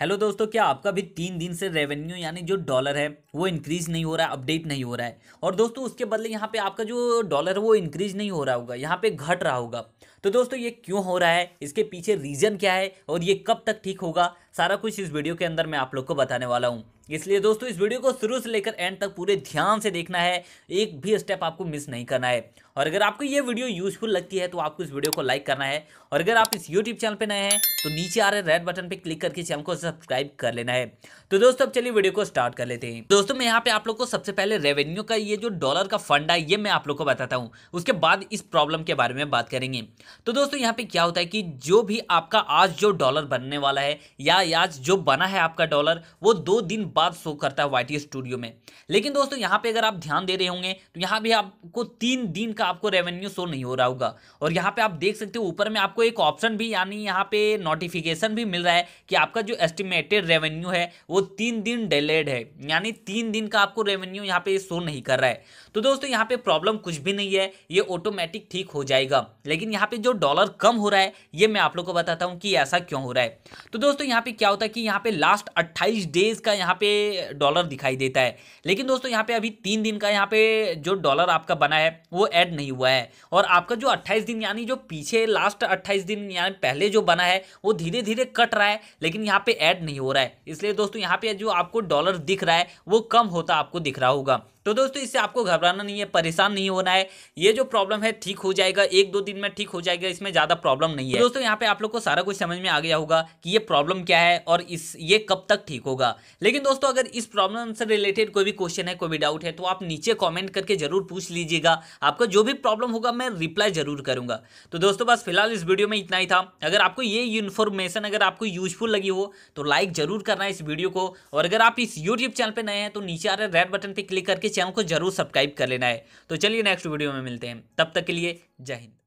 hello दोस्तों क्या आपका भी तीन दिन से रेवेन्यू यानी जो डॉलर है वो इंक्रीज नहीं हो रहा है अपडेट नहीं हो रहा है और दोस्तों उसके बदले यहाँ पे आपका जो डॉलर है वो इंक्रीज नहीं हो रहा होगा यहाँ पे घट रहा होगा तो दोस्तों ये क्यों हो रहा है इसके पीछे रीज़न क्या है और ये कब तक ठीक होगा सारा कुछ इस वीडियो के अंदर मैं आप लोग को बताने वाला हूँ इसलिए दोस्तों इस वीडियो को शुरू से लेकर एंड तक पूरे ध्यान से देखना है एक भी स्टेप आपको मिस नहीं करना है और अगर आपको ये वीडियो यूजफुल लगती है तो आपको इस वीडियो को लाइक करना है और अगर आप इस यूट्यूब चैनल पर नए हैं तो नीचे आ रहे रेड बटन पर क्लिक करके चैनल को सब्सक्राइब कर लेना है तो दोस्तों अब चलिए वीडियो को स्टार्ट कर लेते हैं दोस्तों मैं यहाँ पे आप लोग को सबसे पहले रेवेन्यू का ये जो डॉलर का फंड है ये मैं आप लोग को बताता हूँ उसके बाद इस प्रॉब्लम के बारे में बात करेंगे तो दोस्तों यहाँ पे क्या होता है कि जो भी आपका आज जो डॉलर बनने वाला है या आज जो बना है आपका डॉलर वो दो दिन बाद शो करता है वाई स्टूडियो में लेकिन दोस्तों यहाँ पे अगर आप ध्यान दे रहे होंगे तो यहाँ भी आपको तीन दिन का आपको रेवेन्यू शो नहीं हो रहा होगा और यहाँ पे आप देख सकते हो ऊपर में आपको एक ऑप्शन भी यानी यहाँ पे नोटिफिकेशन भी मिल रहा है कि आपका जो एस्टिमेटेड रेवेन्यू है वो तीन दिन डिलेड है यानी तीन दिन का आपको रेवेन्यू यहाँ पे शो नहीं कर रहा है तो दोस्तों यहाँ पे प्रॉब्लम कुछ भी नहीं है ये ऑटोमेटिक ठीक हो जाएगा लेकिन यहाँ पे जो डॉलर कम हो रहा है ये मैं आप लोग को बताता हूँ कि ऐसा क्यों हो रहा है तो दोस्तों यहाँ पे क्या होता है कि यहाँ पे लास्ट 28 डेज का यहाँ पे डॉलर दिखाई देता है लेकिन दोस्तों यहाँ पे अभी तीन दिन का यहाँ पे जो डॉलर आपका बना है वो ऐड नहीं हुआ है और आपका जो 28 दिन यानी जो पीछे लास्ट 28 दिन यानी पहले जो बना है वो धीरे धीरे कट रहा है लेकिन यहाँ पे ऐड नहीं हो रहा है इसलिए दोस्तों यहाँ पे जो आपको डॉलर दिख रहा है वो कम होता आपको दिख रहा होगा तो दोस्तों इससे आपको घबराना नहीं है परेशान नहीं होना है ये जो प्रॉब्लम है ठीक हो जाएगा एक दो दिन में ठीक हो जाएगा इसमें ज़्यादा प्रॉब्लम नहीं है दोस्तों यहाँ पे आप लोग को सारा कुछ समझ में आ गया होगा कि ये प्रॉब्लम क्या है और इस ये कब तक ठीक होगा लेकिन दोस्तों अगर इस प्रॉब्लम से रिलेटेड कोई भी क्वेश्चन है कोई भी डाउट है तो आप नीचे कॉमेंट करके जरूर पूछ लीजिएगा आपका जो भी प्रॉब्लम होगा मैं रिप्लाई जरूर करूँगा तो दोस्तों बस फिलहाल इस वीडियो में इतना ही था अगर आपको ये इन्फॉर्मेशन अगर आपको यूजफुल लगी हो तो लाइक जरूर करना इस वीडियो को और अगर आप इस यूट्यूब चैनल पर नए हैं तो नीचे आ रहे रेड बटन पर क्लिक करके चैनल को जरूर सब्सक्राइब कर लेना है तो चलिए नेक्स्ट वीडियो में मिलते हैं तब तक के लिए जय हिंद